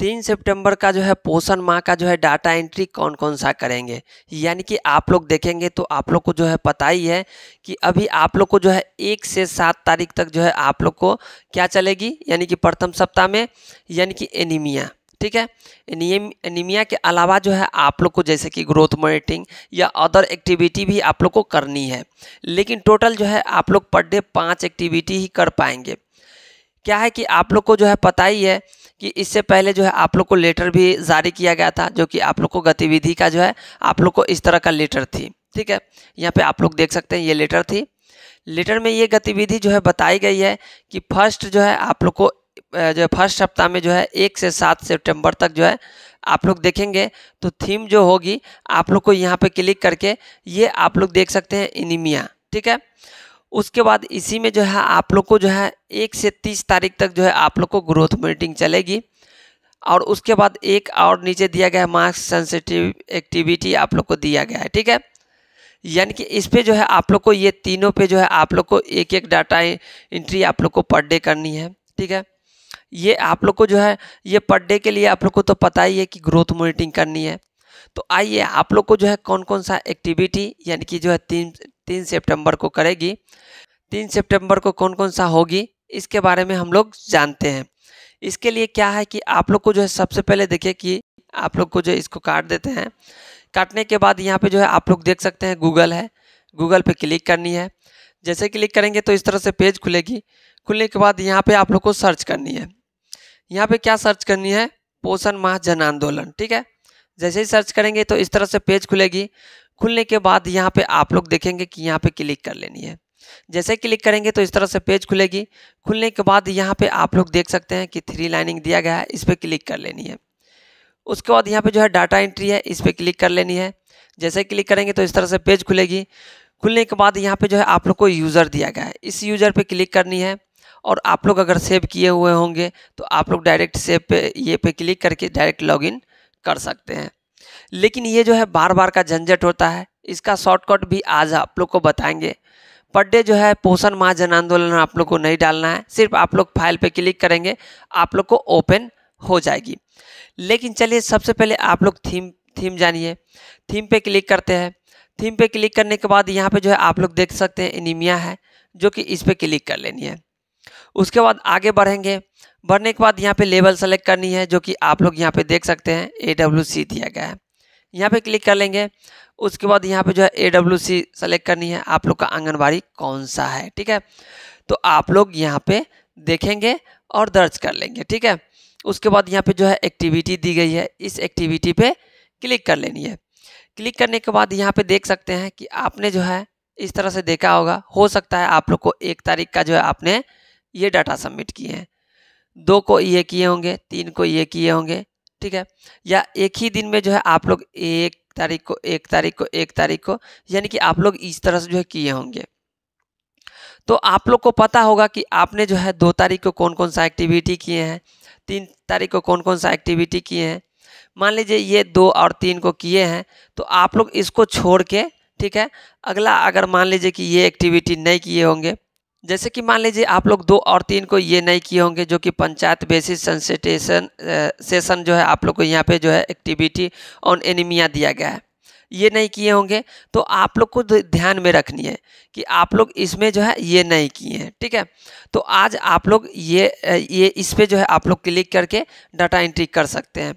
तीन सितंबर का जो है पोषण माह का जो है डाटा एंट्री कौन कौन सा करेंगे यानी कि आप लोग देखेंगे तो आप लोग को जो है पता ही है कि अभी आप लोग को जो है एक से सात तारीख तक जो है आप लोग को क्या चलेगी यानी कि प्रथम सप्ताह में यानी कि एनीमिया ठीक है नियम एनीमिया के अलावा जो है आप लोग को जैसे कि ग्रोथ मॉनिटरिंग या अदर एक्टिविटी भी आप लोग को करनी है लेकिन टोटल जो है आप लोग पर डे पाँच एक्टिविटी ही कर पाएंगे क्या है कि आप लोग को जो है पता ही है कि इससे पहले जो है आप लोग को लेटर भी जारी किया गया था जो कि आप लोग को गतिविधि का जो है आप लोग को इस तरह का लेटर थी ठीक है यहाँ पे आप लोग देख सकते हैं ये लेटर थी लेटर में ये गतिविधि जो है बताई गई है कि फर्स्ट जो है आप लोग को जो है फर्स्ट सप्ताह में जो है एक से सात सेप्टेम्बर तक जो है आप लोग देखेंगे तो थीम जो होगी आप लोग को यहाँ पर क्लिक करके ये आप लोग देख सकते हैं इनिमिया ठीक है उसके बाद इसी में जो है आप लोग को जो है एक से तीस तारीख तक जो है आप लोग को ग्रोथ मीटिंग चलेगी और उसके बाद एक और नीचे दिया गया है मार्क्स सेंसिटिव एक्टिविटी आप लोग को दिया गया है ठीक है यानी कि इस पे जो है आप लोग को ये तीनों पे जो है आप लोग को एक एक डाटा इंट्री आप लोग को पर डे करनी है ठीक है ये आप लोग को जो है ये पर डे के लिए आप लोग को तो पता ही है कि ग्रोथ मोनिटिंग करनी है तो आइए आप लोग को जो है कौन कौन सा एक्टिविटी यानी कि जो है तीन तीन सितंबर को करेगी तीन सितंबर को कौन कौन सा होगी इसके बारे में हम लोग जानते हैं इसके लिए क्या है कि आप लोग को जो है सबसे पहले देखिए कि आप लोग को जो इसको काट देते हैं काटने के बाद यहाँ पे जो है आप लोग देख सकते हैं गूगल है गूगल पे क्लिक करनी है जैसे क्लिक करेंगे तो इस तरह से पेज खुलेगी खुलने के बाद यहाँ पे आप लोग को सर्च करनी है यहाँ पे क्या सर्च करनी है पोषण माह जन आंदोलन ठीक है जैसे ही सर्च करेंगे तो इस तरह से पेज खुलेगी खुलने के बाद यहाँ पे आप लोग देखेंगे कि यहाँ पे क्लिक कर लेनी है जैसे क्लिक करेंगे तो इस तरह से पेज खुलेगी खुलने के बाद यहाँ पे आप लोग देख सकते हैं कि थ्री लाइनिंग दिया गया है इस पर क्लिक कर लेनी है उसके बाद यहाँ पे जो है डाटा एंट्री है इस पर क्लिक कर लेनी है जैसे क्लिक करेंगे तो इस तरह से पेज खुलेगी खुलने के बाद यहाँ पर जो है आप लोग को यूज़र दिया गया है इस यूज़र पर क्लिक करनी है और आप लोग अगर सेव किए हुए होंगे तो आप लोग डायरेक्ट सेव पे ये पे क्लिक करके डायरेक्ट लॉगिन कर सकते हैं लेकिन ये जो है बार बार का झंझट होता है इसका शॉर्टकट भी आज आप लोग को बताएंगे पर डे जो है पोषण माह जन आंदोलन आप लोग को नहीं डालना है सिर्फ आप लोग फाइल पे क्लिक करेंगे आप लोग को ओपन हो जाएगी लेकिन चलिए सबसे पहले आप लोग थीम थीम जानिए थीम पे क्लिक करते हैं थीम पे क्लिक करने के बाद यहाँ पे जो है आप लोग देख सकते हैं एनीमिया है जो कि इस पर क्लिक कर लेनी है उसके बाद आगे बढ़ेंगे बढ़ने के बाद यहाँ पर लेवल सेलेक्ट करनी है जो कि आप लोग यहाँ पर देख सकते हैं ए दिया गया है यहाँ पे क्लिक कर लेंगे उसके बाद यहाँ पे जो है ए डब्ल्यू सी सेलेक्ट करनी है आप लोग का आंगनबाड़ी कौन सा है ठीक है तो आप लोग यहाँ पे देखेंगे और दर्ज कर लेंगे ठीक है उसके बाद यहाँ पे जो है एक्टिविटी दी गई है इस एक्टिविटी पे क्लिक कर लेनी है क्लिक करने के बाद यहाँ पे देख सकते हैं कि आपने जो है इस तरह से देखा होगा हो सकता है आप लोग को एक तारीख का जो है आपने ये डाटा सबमिट किए हैं दो को ये किए होंगे तीन को ये किए होंगे ठीक है या एक ही दिन में जो है आप लोग एक तारीख को एक तारीख को एक तारीख को यानी कि आप लोग इस तरह से जो है किए होंगे तो आप लोग को पता होगा कि आपने जो है दो तारीख को कौन कौन सा एक्टिविटी किए हैं तीन तारीख को कौन कौन सा एक्टिविटी किए हैं मान लीजिए ये दो और तीन को किए हैं तो आप लोग इसको छोड़ के ठीक है अगला अगर मान लीजिए कि ये एक्टिविटी नहीं किए होंगे जैसे कि मान लीजिए आप लोग दो और तीन को ये नहीं किए होंगे जो कि पंचायत बेसिस सेंसिटेशन सेशन जो है आप लोग को यहाँ पे जो है एक्टिविटी ऑन एनीमिया दिया गया है ये नहीं किए होंगे तो आप लोग को ध्यान में रखनी है कि आप लोग इसमें जो है ये नहीं किए हैं ठीक है तो आज आप लोग ये ये इस पर जो है आप लोग क्लिक करके डाटा एंट्री कर सकते हैं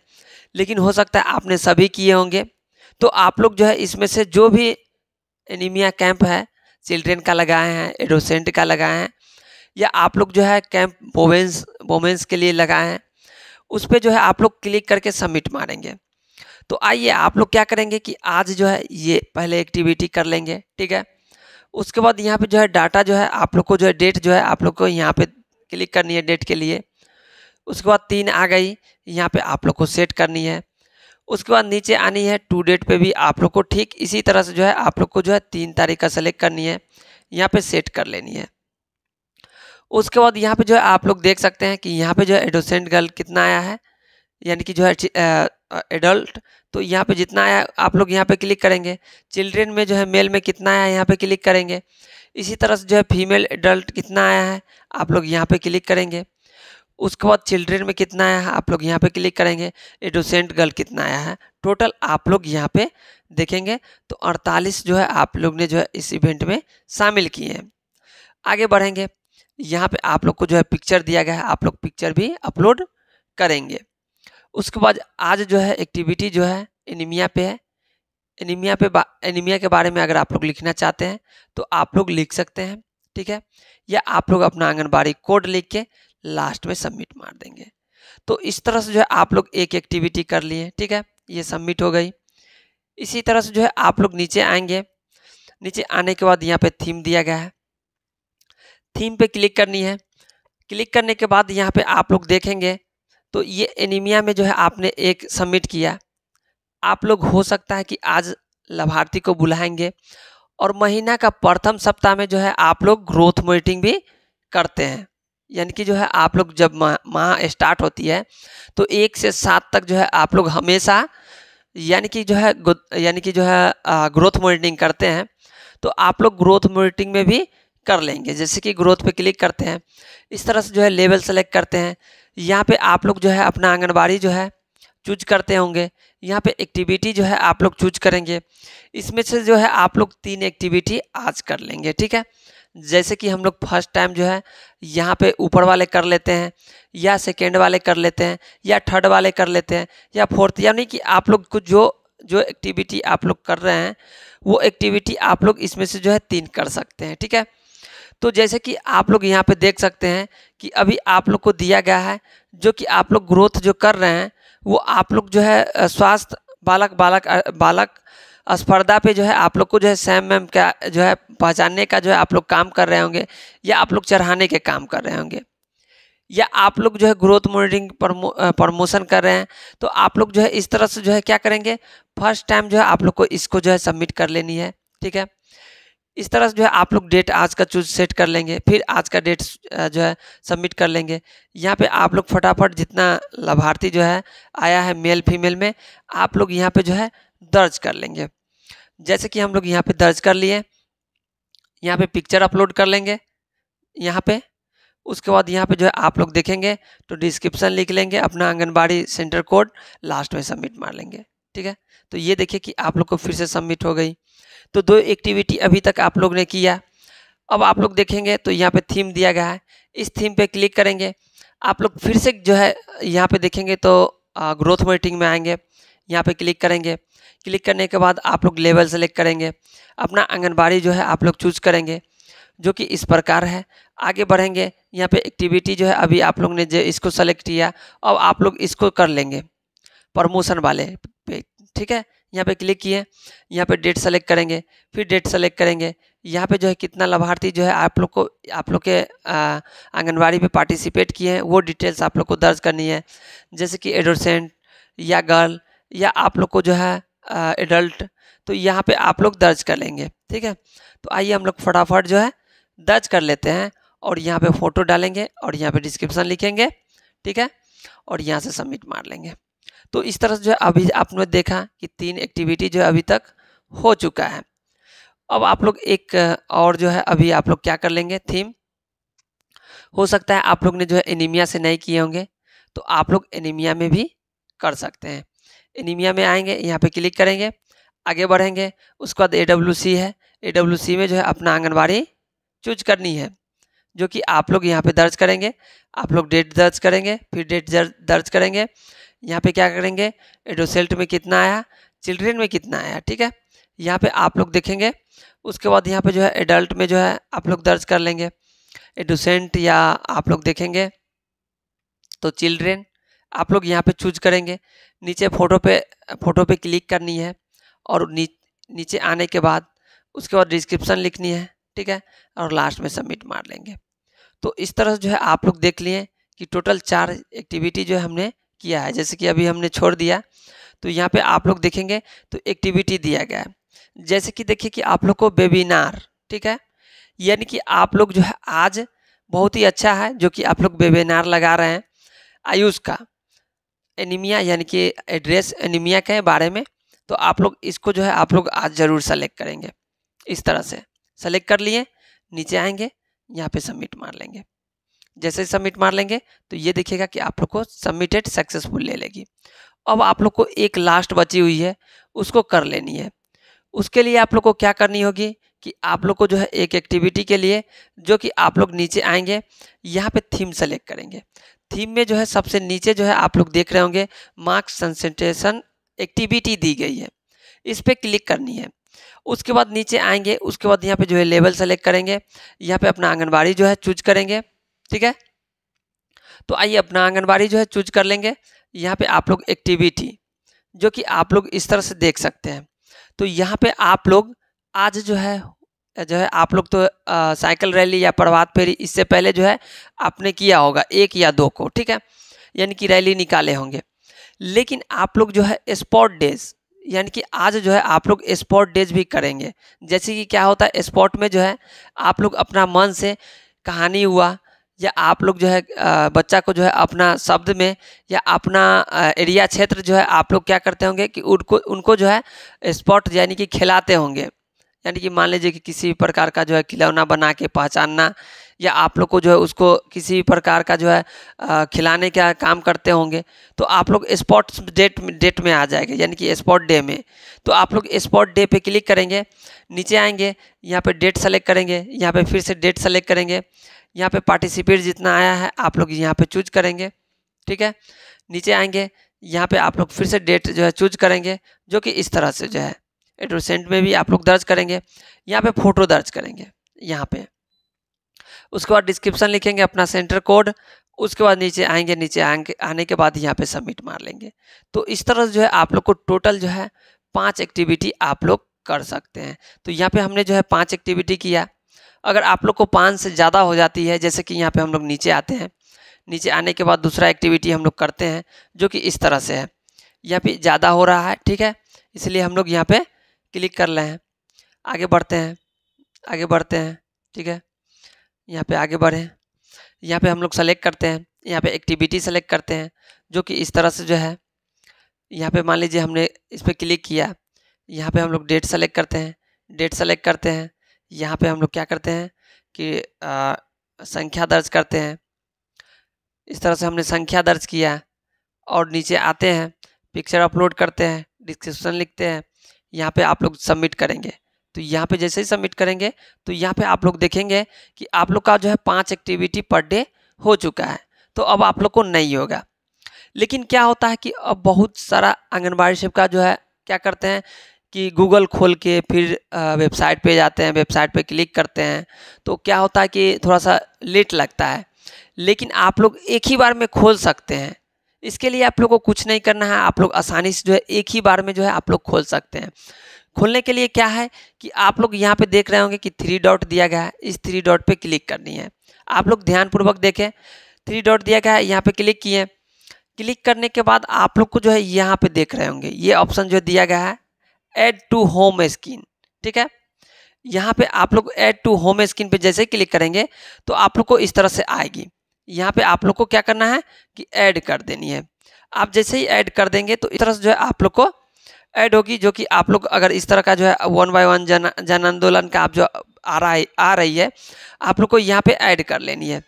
लेकिन हो सकता है आपने सभी किए होंगे तो आप लोग जो है इसमें से जो भी एनीमिया कैंप है चिल्ड्रेन का लगाए हैं एडोसेंट का लगाए हैं या आप लोग जो है कैंप वोमेंस वोमेंस के लिए लगाए हैं उस पर जो है आप लोग क्लिक करके सबमिट मारेंगे तो आइए आप लोग क्या करेंगे कि आज जो है ये पहले एक्टिविटी कर लेंगे ठीक है उसके बाद यहाँ पे जो है डाटा जो है आप लोग को जो है डेट जो है आप लोग को यहाँ पे क्लिक करनी है डेट के लिए उसके बाद तीन आ गई यहाँ पे आप लोग को सेट करनी है उसके बाद नीचे आनी है टू डेट पे भी आप लोग को ठीक इसी तरह से जो है आप लोग को जो है तीन तारीख का सेलेक्ट करनी है यहाँ पे सेट कर लेनी है उसके बाद यहाँ पे जो है आप लोग देख सकते हैं कि यहाँ पे जो है एडोसेंट गर्ल कितना आया है यानी कि जो है एडल्ट तो यहाँ पे जितना आया आप लोग यहाँ पे क्लिक करेंगे चिल्ड्रेन में जो है मेल में कितना आया यहाँ पे क्लिक करेंगे इसी तरह से जो है फीमेल एडल्ट कितना आया है आप लोग यहाँ पे क्लिक करेंगे उसके बाद चिल्ड्रेन में कितना आया है आप लोग यहाँ पे क्लिक करेंगे एडोसेंट गर्ल कितना आया है टोटल आप लोग यहाँ पे देखेंगे तो 48 जो है आप लोग ने जो है इस इवेंट में शामिल किए हैं आगे बढ़ेंगे यहाँ पे आप लोग को जो है पिक्चर दिया गया है आप लोग पिक्चर भी अपलोड करेंगे उसके बाद आज जो है एक्टिविटी जो है एनीमिया पे है एनीमिया पे एनीमिया के बारे में अगर आप लोग लिखना चाहते हैं तो आप लोग लिख सकते हैं ठीक है या आप लोग अपना आंगनबाड़ी कोड लिख के लास्ट में सबमिट मार देंगे तो इस तरह से जो है आप लोग एक एक्टिविटी कर लिए ठीक है ये सबमिट हो गई इसी तरह से जो है आप लोग नीचे आएंगे नीचे आने के बाद यहाँ पे थीम दिया गया है थीम पे क्लिक करनी है क्लिक करने के बाद यहाँ पे आप लोग देखेंगे तो ये एनीमिया में जो है आपने एक सबमिट किया आप लोग हो सकता है कि आज लाभार्थी को बुलाएंगे और महीना का प्रथम सप्ताह में जो है आप लोग ग्रोथ मीटिंग भी करते हैं यानी कि जो है आप लोग जब माह स्टार्ट होती है तो एक से सात तक जो है आप लोग हमेशा यानी कि जो है यानी कि जो है ग्रोथ मॉनिटरिंग करते हैं तो आप लोग ग्रोथ मॉनिटरिंग में भी कर लेंगे जैसे कि ग्रोथ पे क्लिक करते हैं इस तरह से जो है लेवल सेलेक्ट करते हैं यहाँ पे आप लोग जो है अपना आंगनबाड़ी जो है चूज करते होंगे यहाँ पे एक्टिविटी जो है आप लोग चूज करेंगे इसमें से जो है आप लोग तीन एक्टिविटी आज कर लेंगे ठीक है जैसे कि हम लोग फर्स्ट टाइम जो है यहाँ पे ऊपर वाले कर लेते हैं या सेकेंड वाले कर लेते हैं या थर्ड वाले कर लेते हैं या फोर्थ यानी कि आप लोग को जो जो एक्टिविटी आप लोग कर रहे हैं वो एक्टिविटी आप लोग इसमें से जो है तीन कर सकते हैं ठीक है तो जैसे कि आप लोग यहाँ पे देख सकते हैं कि अभी आप लोग को दिया गया है जो कि आप लोग ग्रोथ जो कर रहे हैं वो आप लोग जो है स्वास्थ्य बालक बालक बालक स्पर्धा पे जो है आप लोग को जो है सैम मैम का जो है पहचानने का जो है आप लोग काम कर रहे होंगे या आप लोग चढ़ाने के काम कर रहे होंगे या आप लोग जो है ग्रोथ मॉनिटरिंग प्रमोशन कर रहे हैं तो आप लोग जो है इस तरह से जो है क्या करेंगे फर्स्ट टाइम जो है आप लोग को इसको जो है सबमिट कर लेनी है ठीक है इस तरह से जो है आप लोग डेट आज का चूज सेट कर लेंगे फिर आज का डेट जो है सबमिट कर लेंगे यहाँ पे आप लोग फटाफट जितना लाभार्थी जो है आया है मेल फीमेल में आप लोग यहाँ पे जो है दर्ज कर लेंगे जैसे कि हम लोग यहाँ पे दर्ज कर लिए यहाँ पे पिक्चर अपलोड कर लेंगे यहाँ पे उसके बाद यहाँ पे जो है आप लोग देखेंगे तो डिस्क्रिप्शन लिख लेंगे अपना आंगनबाड़ी सेंटर कोड लास्ट में सबमिट मार लेंगे ठीक है तो ये देखिए कि आप लोग को फिर से सबमिट हो गई तो दो एक्टिविटी अभी तक आप लोग ने किया अब आप लोग देखेंगे तो यहाँ पे थीम दिया गया है इस थीम पे क्लिक करेंगे आप लोग फिर से जो है यहाँ पे देखेंगे तो ग्रोथ मोनिटरिंग में आएंगे यहाँ पे क्लिक करेंगे क्लिक करने के बाद आप लोग लेवल सेलेक्ट करेंगे अपना आंगनबाड़ी जो है आप लोग चूज करेंगे जो कि इस प्रकार है आगे बढ़ेंगे यहाँ पे एक्टिविटी जो है अभी आप लोग ने जो इसको सेलेक्ट किया अब आप लोग इसको कर लेंगे प्रमोशन वाले पे ठीक है यहाँ पे क्लिक किए यहाँ पे डेट सेलेक्ट करेंगे फिर डेट सेलेक्ट करेंगे यहाँ पे जो है कितना लाभार्थी जो है आप लोग को आप लोग के आंगनबाड़ी में पार्टिसिपेट किए हैं वो डिटेल्स आप लोग को दर्ज करनी है जैसे कि एडोसेंट या गर्ल या आप लोग को जो है एडल्ट तो यहाँ पे आप लोग दर्ज कर लेंगे ठीक है तो आइए हम लोग फटाफट जो है दर्ज कर लेते हैं और यहाँ पर फ़ोटो डालेंगे और यहाँ पर डिस्क्रिप्सन लिखेंगे ठीक है और यहाँ से सबमिट मार लेंगे तो इस तरह से जो है अभी आपने देखा कि तीन एक्टिविटी जो है अभी तक हो चुका है अब आप लोग एक और जो है अभी आप लोग क्या कर लेंगे थीम हो सकता है आप लोग ने जो है एनीमिया से नहीं किए होंगे तो आप लोग एनीमिया में भी कर सकते हैं एनीमिया में आएंगे यहाँ पे क्लिक करेंगे आगे बढ़ेंगे उसके बाद ए है ए में जो है अपना आंगनबाड़ी चूज करनी है जो कि आप लोग यहाँ पे दर्ज करेंगे आप लोग डेट दर्ज करेंगे फिर डेट दर्ज करेंगे यहाँ पे क्या करेंगे एडोसेल्ट में कितना आया चिल्ड्रेन में कितना आया ठीक है यहाँ पे आप लोग देखेंगे उसके बाद यहाँ पे जो है एडल्ट में जो है आप लोग दर्ज कर लेंगे एडोसेंट या आप लोग देखेंगे तो चिल्ड्रेन आप लोग यहाँ पे चूज करेंगे नीचे फ़ोटो पे फ़ोटो पे क्लिक करनी है और नी, नीचे आने के बाद उसके बाद डिस्क्रिप्शन लिखनी है ठीक है और लास्ट में सबमिट मार लेंगे तो इस तरह से जो है आप लोग देख लिए कि टोटल चार एक्टिविटी जो है हमने किया है जैसे कि अभी हमने छोड़ दिया तो यहाँ पे आप लोग देखेंगे तो एक्टिविटी दिया गया है जैसे कि देखिए कि आप लोग को वेबिनार ठीक है यानी कि आप लोग जो है आज बहुत ही अच्छा है जो कि आप लोग वेबिनार लगा रहे हैं आयुष का एनीमिया यानी कि एड्रेस एनीमिया के बारे में तो आप लोग इसको जो है आप लोग आज ज़रूर सेलेक्ट करेंगे इस तरह से सेलेक्ट कर लिए नीचे आएंगे यहाँ पे सबमिट मार लेंगे जैसे सबमिट मार लेंगे तो ये देखिएगा कि आप लोग को सबमिटेड सक्सेसफुल ले लेगी अब आप लोग को एक लास्ट बची हुई है उसको कर लेनी है उसके लिए आप लोग को क्या करनी होगी कि आप लोग को जो है एक एक्टिविटी के लिए जो कि आप लोग नीचे आएंगे यहाँ पे थीम सेलेक्ट करेंगे थीम में जो है सबसे नीचे जो है आप लोग देख रहे होंगे मार्क्स कंसनट्रेशन एक्टिविटी दी गई है इस पर क्लिक करनी है उसके बाद नीचे आएंगे उसके बाद यहाँ पे जो है लेवल सेलेक्ट करेंगे यहाँ पे अपना आंगनबाड़ी जो है चूज करेंगे ठीक है तो आइए अपना आंगनबाड़ी जो है चूज कर लेंगे यहाँ पे आप लोग एक्टिविटी जो कि आप लोग इस तरह से देख सकते हैं तो यहाँ पे आप लोग आज जो है जो है आप लोग तो साइकिल रैली या प्रभात फेरी इससे पहले जो है आपने किया होगा एक या दो को ठीक है यानी कि रैली निकाले होंगे लेकिन आप लोग जो है स्पॉट डेज यानी कि आज जो है आप लोग स्पॉट डेज भी करेंगे जैसे कि क्या होता है स्पॉट में जो है आप लोग अपना मन से कहानी हुआ या आप लोग जो है बच्चा को जो है अपना शब्द में या अपना एरिया क्षेत्र जो है आप लोग क्या करते होंगे कि उनको उनको जो है स्पॉट यानी कि खिलाते होंगे यानी कि मान लीजिए कि किसी भी प्रकार का जो है खिलौना बना के पहचानना या आप लोग को जो है उसको किसी भी प्रकार का जो है खिलाने का काम करते होंगे तो आप लोग स्पॉट डेट डेट में आ जाएगा यानी कि स्पॉट डे में तो आप लोग स्पॉट डे पे क्लिक करेंगे नीचे आएंगे यहाँ पे डेट सेलेक्ट करेंगे यहाँ पे फिर से डेट सेलेक्ट करेंगे यहाँ पे पार्टिसिपेट जितना आया है आप लोग यहाँ पे चूज करेंगे ठीक है नीचे आएंगे यहाँ पे आप लोग फिर से डेट जो है चूज करेंगे जो कि इस तरह से जो है एडोसेंट में भी आप लोग दर्ज करेंगे यहाँ पे फोटो दर्ज करेंगे यहाँ पे उसके बाद डिस्क्रिप्शन लिखेंगे अपना सेंटर कोड उसके बाद नीचे आएंगे नीचे आएंगे आने के बाद यहाँ पे सबमिट मार लेंगे तो इस तरह से जो है आप लोग को टोटल जो है पांच एक्टिविटी आप लोग कर सकते हैं तो यहाँ पे हमने जो है पांच एक्टिविटी किया अगर आप लोग को पाँच से ज़्यादा हो जाती है जैसे कि यहाँ पे हम लोग नीचे आते हैं नीचे आने के बाद दूसरा एक्टिविटी हम लोग करते हैं जो कि इस तरह से है यहाँ पे ज़्यादा हो रहा है ठीक है इसलिए हम लोग यहाँ पे क्लिक कर रहे हैं आगे बढ़ते हैं आगे बढ़ते हैं ठीक है यहाँ पर आगे बढ़ें यहाँ पर हम लोग सेलेक्ट करते हैं यहाँ पर एक्टिविटी सेलेक्ट करते हैं जो कि इस तरह से जो है यहाँ पर मान लीजिए हमने इस पर क्लिक किया यहाँ पर हम लोग डेट सेलेक्ट करते हैं डेट सेलेक्ट करते हैं यहाँ पे हम लोग क्या करते हैं कि आ, संख्या दर्ज करते हैं इस तरह से हमने संख्या दर्ज किया और नीचे आते हैं पिक्चर अपलोड करते हैं डिस्क्रिप्शन लिखते हैं यहाँ पे आप लोग सबमिट करेंगे तो यहाँ पे जैसे ही सबमिट करेंगे तो यहाँ पे आप लोग देखेंगे कि आप लोग का जो है पांच एक्टिविटी पर डे हो चुका है तो अब आप लोग को नहीं होगा लेकिन क्या होता है कि अब बहुत सारा आंगनबाड़ी शिप का जो है क्या करते हैं कि गूगल खोल के फिर वेबसाइट पे जाते हैं वेबसाइट पे क्लिक करते हैं तो क्या होता है कि थोड़ा सा लेट लगता है लेकिन आप लोग एक ही बार में खोल सकते हैं इसके लिए आप लोग को कुछ नहीं करना है आप लोग आसानी से जो है एक ही बार में जो है आप लोग खोल सकते हैं खोलने के लिए क्या है कि आप लोग यहाँ पे देख रहे होंगे कि थ्री डॉट दिया गया है इस थ्री डॉट पे क्लिक करनी है आप लोग ध्यानपूर्वक देखें थ्री डॉट दिया गया है यहाँ पे क्लिक किए क्लिक करने के बाद आप लोग को जो है यहाँ पे देख रहे होंगे ये ऑप्शन जो दिया गया है एड टू होम स्क्रीन ठीक है यहाँ पे आप लोग एड टू होम स्क्रीन पे जैसे ही क्लिक करेंगे तो आप लोग को इस तरह से आएगी यहाँ पे आप लोग को क्या करना है कि ऐड कर देनी है आप जैसे ही ऐड कर देंगे तो इस तरह से जो है आप लोग को ऐड होगी जो कि आप लोग अगर इस तरह का जो है वन बाय वन जन जन आंदोलन का आप जो आ रहा है आ रही है आप लोग को यहाँ पे ऐड कर लेनी है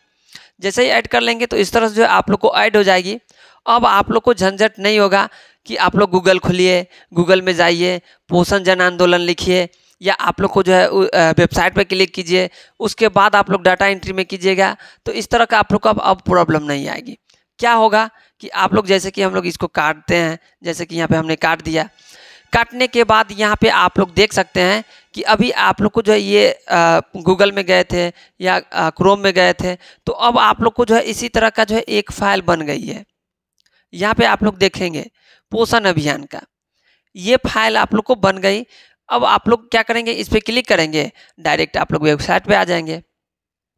जैसे ही ऐड कर लेंगे तो इस तरह से जो है आप लोग को ऐड हो जाएगी अब आप लोग को झंझट नहीं होगा कि आप लोग गूगल खोलिए गूगल में जाइए पोषण जन आंदोलन लिखिए या आप लोग को जो है वेबसाइट पर क्लिक कीजिए उसके बाद आप लोग डाटा एंट्री में कीजिएगा तो इस तरह का आप लोग को अब अब प्रॉब्लम नहीं आएगी क्या होगा कि आप लोग जैसे कि हम लोग इसको काटते हैं जैसे कि यहाँ पे हमने काट दिया काटने के बाद यहाँ पे आप लोग देख सकते हैं कि अभी आप लोग को जो है ये गूगल में गए थे या क्रोम में गए थे तो अब आप लोग को जो है इसी तरह का जो है एक फाइल बन गई है यहाँ पर आप लोग देखेंगे पोषण अभियान का ये फाइल आप लोग को बन गई अब आप लोग क्या करेंगे इस पर क्लिक करेंगे डायरेक्ट आप लोग वेबसाइट पे आ जाएंगे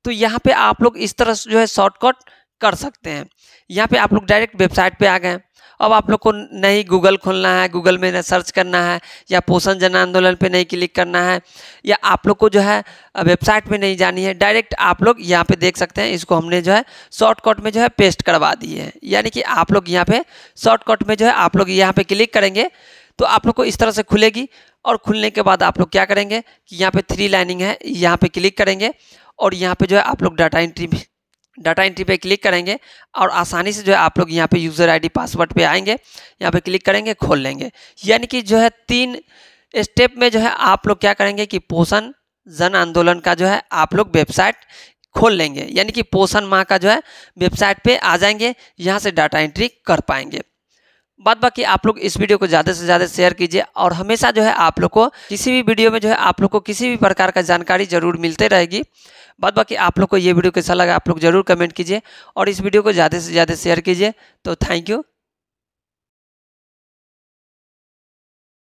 तो यहाँ पे आप लोग इस तरह से जो है शॉर्टकट कर सकते हैं यहाँ पे आप लोग डायरेक्ट वेबसाइट पे आ गए अब आप लोग को नहीं गूगल खोलना है गूगल में सर्च करना है या पोषण जन आंदोलन पे नहीं क्लिक करना है या आप लोग को जो है वेबसाइट में नहीं जानी है डायरेक्ट आप लोग यहाँ पे देख सकते हैं इसको हमने जो है शॉर्टकट में जो है पेस्ट करवा दिए हैं यानी कि आप लोग यहाँ पे शॉर्टकट में जो है आप लोग यहाँ पे क्लिक करेंगे तो आप लोग को इस तरह से खुलेगी और खुलने के बाद आप लोग क्या करेंगे कि यहाँ पे थ्री लाइनिंग है यहाँ पे क्लिक करेंगे और यहाँ पे जो है आप लोग डाटा एंट्री डाटा एंट्री पे क्लिक करेंगे और आसानी से जो है आप लोग यहाँ पे यूज़र आईडी पासवर्ड पे आएंगे यहाँ पे क्लिक करेंगे खोल लेंगे यानी कि जो है तीन स्टेप में जो है आप लोग क्या करेंगे कि पोषण जन आंदोलन का जो है आप लोग वेबसाइट खोल लेंगे यानी कि पोषण माह का जो है वेबसाइट पे आ जाएंगे यहाँ से डाटा एंट्री कर पाएंगे बाद बाकी आप लोग इस वीडियो को ज़्यादा से ज़्यादा शेयर कीजिए और हमेशा जो है आप लोग को किसी भी वीडियो में जो है आप लोग को किसी भी प्रकार का जानकारी जरूर मिलते रहेगी बाद बाकी आप लोग को ये वीडियो कैसा लगा आप लोग जरूर कमेंट कीजिए और इस वीडियो को ज़्यादा से ज़्यादा शेयर कीजिए तो थैंक यू